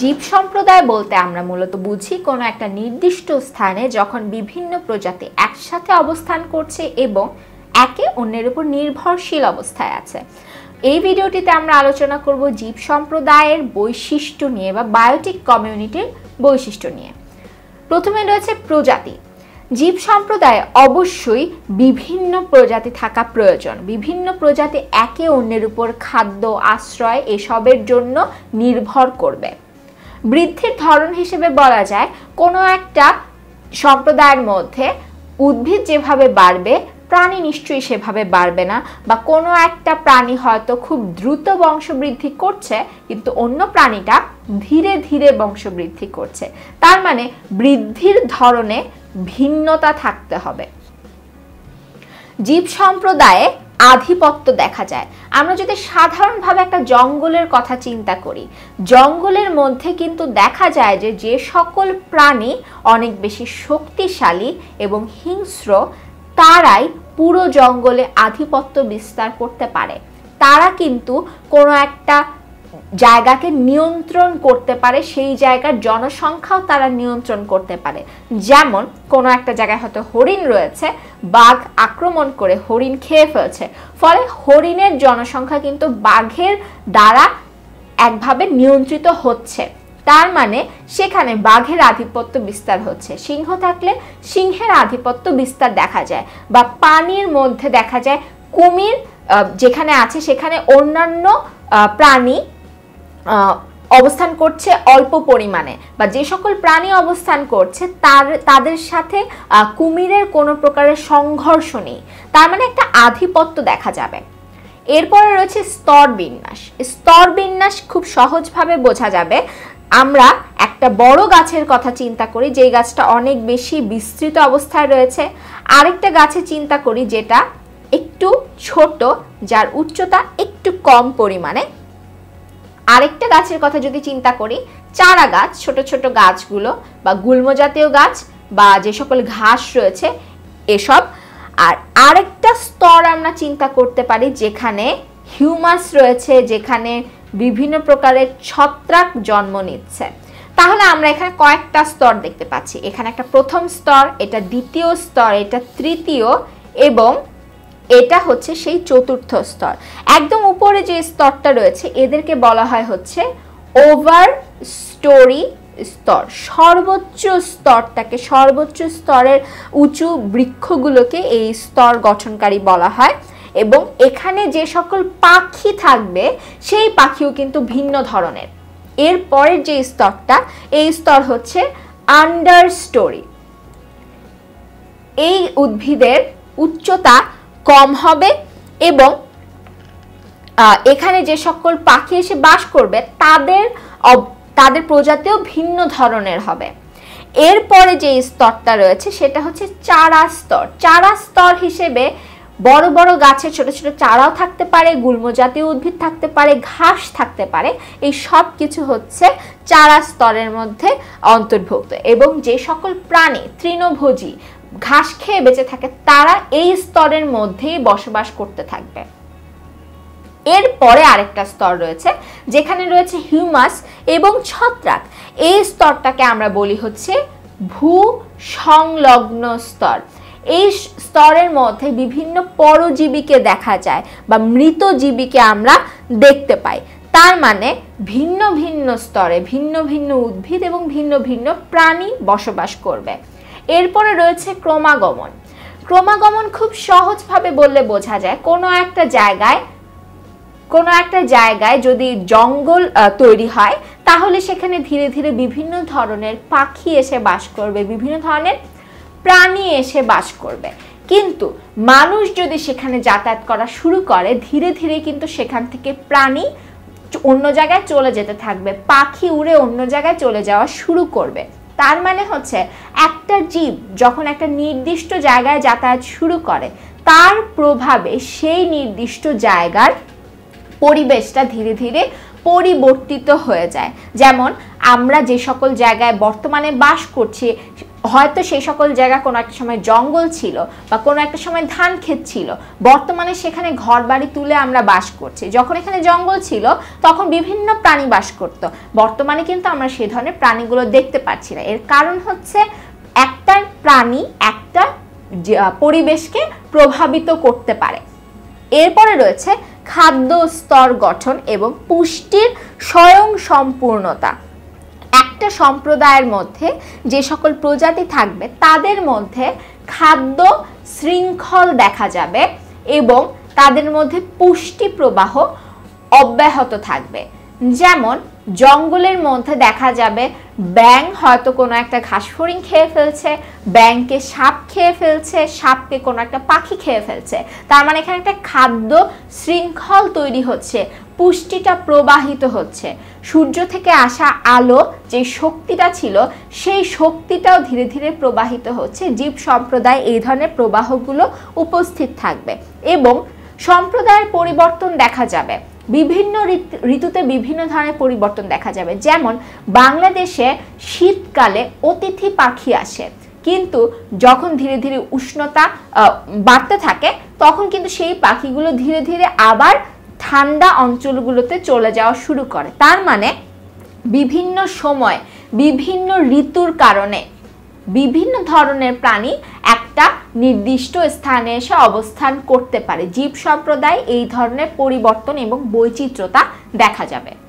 জীব সম্প্রদায় বলতে আমরা মূলত বুঝি কোনো একটা নির্দিষ্ট স্থানে যখন বিভিন্ন প্রজাতি একসাথে অবস্থান করছে এবং একে অন্যের উপর নির্ভরশীল অবস্থায় আছে এই ভিডিওটিতে আমরা আলোচনা করব জীব সম্প্রদায়ের বৈশিষ্ট্য নিয়ে বা বায়োটিক কমিউনিটির বৈশিষ্ট্য নিয়ে প্রথমে রয়েছে প্রজাতি জীব সম্প্রদায় অবশ্যই বিভিন্ন প্রজাতি থাকা প্রয়োজন বিভিন্ন প্রজাতি একে অন্যের উপর খাদ্য আশ্রয় এসবের জন্য নির্ভর করবে বৃদ্ধির ধরন হিসেবে বলা যায় কোনো একটা সম্প্রদায়ের মধ্যে উদ্ভিদ যেভাবে বাড়বে প্রাণী নিশ্চয়ই সেভাবে বাড়বে না বা কোনো একটা প্রাণী হয়তো খুব দ্রুত বংশবৃদ্ধি করছে কিন্তু অন্য প্রাণীটা ধীরে ধীরে বংশবৃদ্ধি করছে তার মানে বৃদ্ধির ধরনে ভিন্নতা থাকতে হবে জীব সম্প্রদায়ে আধিপত্য দেখা যায় আমরা যদি সাধারণভাবে একটা জঙ্গলের কথা চিন্তা করি জঙ্গলের মধ্যে কিন্তু দেখা যায় যে যে সকল প্রাণী অনেক বেশি শক্তিশালী এবং হিংস্র তারাই পুরো জঙ্গলে আধিপত্য বিস্তার করতে পারে তারা কিন্তু কোনো একটা জায়গাকে নিয়ন্ত্রণ করতে পারে সেই জায়গার জনসংখ্যাও তারা নিয়ন্ত্রণ করতে পারে যেমন কোনো একটা জায়গায় হয়তো হরিণ রয়েছে বাঘ আক্রমণ করে হরিণ খেয়ে ফেলছে ফলে হরিণের জনসংখ্যা কিন্তু বাঘের দ্বারা একভাবে নিয়ন্ত্রিত হচ্ছে তার মানে সেখানে বাঘের আধিপত্য বিস্তার হচ্ছে সিংহ থাকলে সিংহের আধিপত্য বিস্তার দেখা যায় বা পানির মধ্যে দেখা যায় কুমির যেখানে আছে সেখানে অন্যান্য প্রাণী অবস্থান করছে অল্প পরিমাণে বা যে সকল প্রাণী অবস্থান করছে তার তাদের সাথে কুমিরের কোনো প্রকারের সংঘর্ষ নেই তার মানে একটা আধিপত্য দেখা যাবে এরপরে রয়েছে স্তর বিন্যাস স্তর বিন্যাস খুব সহজভাবে বোঝা যাবে আমরা একটা বড় গাছের কথা চিন্তা করি যেই গাছটা অনেক বেশি বিস্তৃত অবস্থায় রয়েছে আরেকটা গাছে চিন্তা করি যেটা একটু ছোট যার উচ্চতা একটু কম পরিমাণে আরেকটা গাছের কথা যদি চিন্তা করি চারা গাছ ছোট ছোট গাছগুলো বা গুল্মজাতীয় গাছ বা যে সকল ঘাস রয়েছে এসব আর আরেকটা স্তর আমরা চিন্তা করতে পারি যেখানে হিউমাস রয়েছে যেখানে বিভিন্ন প্রকারের ছত্রাক জন্ম নিচ্ছে তাহলে আমরা এখানে কয়েকটা স্তর দেখতে পাচ্ছি এখানে একটা প্রথম স্তর এটা দ্বিতীয় স্তর এটা তৃতীয় এবং এটা হচ্ছে সেই চতুর্থ স্তর একদম উপরে যে স্তরটা রয়েছে এদেরকে বলা হয় হচ্ছে ওভার স্টোরি স্তর সর্বোচ্চ স্তরটাকে সর্বোচ্চ স্তরের উঁচু বৃক্ষগুলোকে এই স্তর গঠনকারী বলা হয় এবং এখানে যে সকল পাখি থাকবে সেই পাখিও কিন্তু ভিন্ন ধরনের এর পরের যে স্তরটা এই স্তর হচ্ছে আন্ডার স্টোরি এই উদ্ভিদের উচ্চতা কম হবে এবং এখানে যে সকল পাখি এসে বাস করবে তাদের তাদের প্রজাতিও ভিন্ন ধরনের হবে এরপরে যে স্তরটা রয়েছে সেটা হচ্ছে চারা স্তর চারা স্তর হিসেবে বড় বড় গাছে ছোট ছোট চারাও থাকতে পারে গুল্ম জাতীয় উদ্ভিদ থাকতে পারে ঘাস থাকতে পারে এই সব কিছু হচ্ছে চারা স্তরের মধ্যে অন্তর্ভুক্ত এবং যে সকল প্রাণী তৃণভোজী ঘাস খেয়ে বেঁচে থাকে তারা এই স্তরের মধ্যেই বসবাস করতে থাকবে এরপরে আরেকটা স্তর রয়েছে যেখানে রয়েছে হিউমাস এবং ছত্রাক এই স্তরটাকে আমরা বলি হচ্ছে ভূ সংলগ্ন স্তর এই স্তরের মধ্যে বিভিন্ন পরজীবীকে দেখা যায় বা মৃতজীবীকে আমরা দেখতে পাই তার মানে ভিন্ন ভিন্ন স্তরে ভিন্ন ভিন্ন উদ্ভিদ এবং ভিন্ন ভিন্ন প্রাণী বসবাস করবে এরপরে রয়েছে ক্রমাগমন ক্রমাগমন খুব সহজভাবে বললে বোঝা যায় কোনো একটা জায়গায় কোনো একটা জায়গায় যদি জঙ্গল তৈরি হয় তাহলে সেখানে ধীরে ধীরে বিভিন্ন ধরনের পাখি এসে বাস করবে বিভিন্ন ধরনের প্রাণী এসে বাস করবে কিন্তু মানুষ যদি সেখানে যাতায়াত করা শুরু করে ধীরে ধীরে কিন্তু সেখান থেকে প্রাণী অন্য জায়গায় চলে যেতে থাকবে পাখি উড়ে অন্য জায়গায় চলে যাওয়া শুরু করবে তার মানে হচ্ছে একটা জীব যখন একটা নির্দিষ্ট জায়গায় যাতায়াত শুরু করে তার প্রভাবে সেই নির্দিষ্ট জায়গার পরিবেশটা ধীরে ধীরে পরিবর্তিত হয়ে যায় যেমন আমরা যে সকল জায়গায় বর্তমানে বাস করছি হয়তো সেই সকল জায়গা কোনো একটা সময় জঙ্গল ছিল বা কোনো একটা সময় ধান ক্ষেত ছিল বর্তমানে সেখানে ঘর বাড়ি তুলে আমরা বাস করছি যখন এখানে জঙ্গল ছিল তখন বিভিন্ন প্রাণী বাস করত বর্তমানে কিন্তু আমরা সে ধরনের প্রাণীগুলো দেখতে পাচ্ছি না এর কারণ হচ্ছে একটা প্রাণী একটা পরিবেশকে প্রভাবিত করতে পারে এরপরে রয়েছে খাদ্য স্তর গঠন এবং পুষ্টির স্বয়ং সম্পূর্ণতা একটা সম্প্রদায়ের মধ্যে যে সকল প্রজাতি থাকবে তাদের মধ্যে খাদ্য শৃঙ্খল দেখা যাবে এবং তাদের মধ্যে পুষ্টি প্রবাহ অব্যাহত থাকবে যেমন জঙ্গলের মধ্যে দেখা যাবে ব্যাং হয়তো কোনো একটা ঘাসফড়িং খেয়ে ফেলছে ব্যাংকে সাপ খেয়ে ফেলছে সাপকে কোনো একটা পাখি খেয়ে ফেলছে তার মানে এখানে একটা খাদ্য শৃঙ্খল তৈরি হচ্ছে পুষ্টিটা প্রবাহিত হচ্ছে সূর্য থেকে আসা আলো যে শক্তিটা ছিল সেই শক্তিটাও ধীরে ধীরে প্রবাহিত হচ্ছে জীব সম্প্রদায় এই ধরনের প্রবাহগুলো উপস্থিত থাকবে এবং সম্প্রদায়ের পরিবর্তন দেখা যাবে বিভিন্ন ঋতুতে বিভিন্ন ধরনের পরিবর্তন দেখা যাবে যেমন বাংলাদেশে শীতকালে অতিথি পাখি আসে কিন্তু যখন ধীরে ধীরে উষ্ণতা বাড়তে থাকে তখন কিন্তু সেই পাখিগুলো ধীরে ধীরে আবার ঠান্ডা অঞ্চলগুলোতে চলে যাওয়া শুরু করে তার মানে বিভিন্ন সময় বিভিন্ন ঋতুর কারণে বিভিন্ন ধরনের প্রাণী এক নির্দিষ্ট স্থানে এসে অবস্থান করতে পারে জীব সম্প্রদায় এই ধরনের পরিবর্তন এবং বৈচিত্র্যতা দেখা যাবে